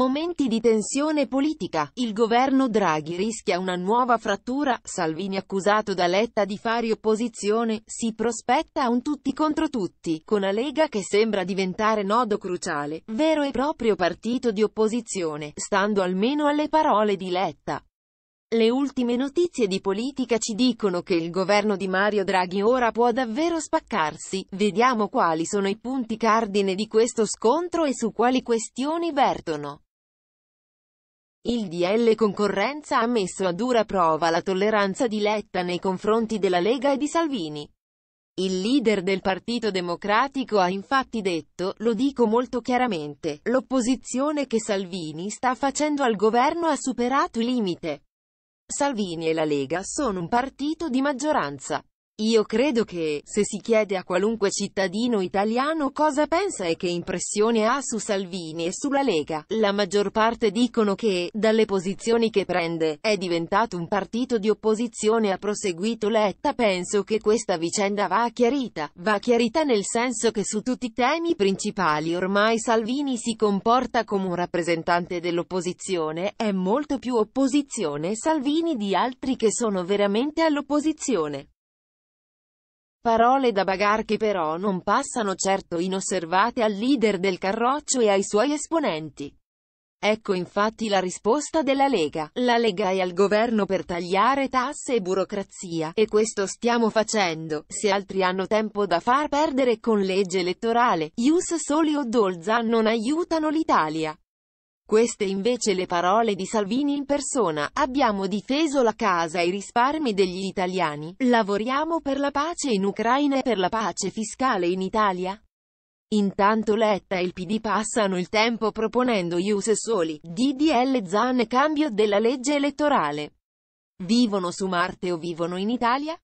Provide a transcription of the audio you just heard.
Momenti di tensione politica, il governo Draghi rischia una nuova frattura, Salvini accusato da Letta di fare opposizione, si prospetta un tutti contro tutti, con la Lega che sembra diventare nodo cruciale, vero e proprio partito di opposizione, stando almeno alle parole di Letta. Le ultime notizie di politica ci dicono che il governo di Mario Draghi ora può davvero spaccarsi, vediamo quali sono i punti cardine di questo scontro e su quali questioni vertono. Il DL concorrenza ha messo a dura prova la tolleranza di Letta nei confronti della Lega e di Salvini. Il leader del Partito Democratico ha infatti detto, lo dico molto chiaramente, l'opposizione che Salvini sta facendo al governo ha superato il limite. Salvini e la Lega sono un partito di maggioranza. Io credo che, se si chiede a qualunque cittadino italiano cosa pensa e che impressione ha su Salvini e sulla Lega, la maggior parte dicono che, dalle posizioni che prende, è diventato un partito di opposizione ha proseguito Letta. Penso che questa vicenda va chiarita, va chiarita nel senso che su tutti i temi principali ormai Salvini si comporta come un rappresentante dell'opposizione, è molto più opposizione Salvini di altri che sono veramente all'opposizione. Parole da bagar che però non passano certo inosservate al leader del Carroccio e ai suoi esponenti. Ecco infatti la risposta della Lega. La Lega è al governo per tagliare tasse e burocrazia, e questo stiamo facendo. Se altri hanno tempo da far perdere con legge elettorale, Ius Soli o Dolza non aiutano l'Italia. Queste invece le parole di Salvini in persona, abbiamo difeso la casa e i risparmi degli italiani, lavoriamo per la pace in Ucraina e per la pace fiscale in Italia. Intanto Letta e il PD passano il tempo proponendo Ius Soli, DDL Zan e cambio della legge elettorale. Vivono su Marte o vivono in Italia?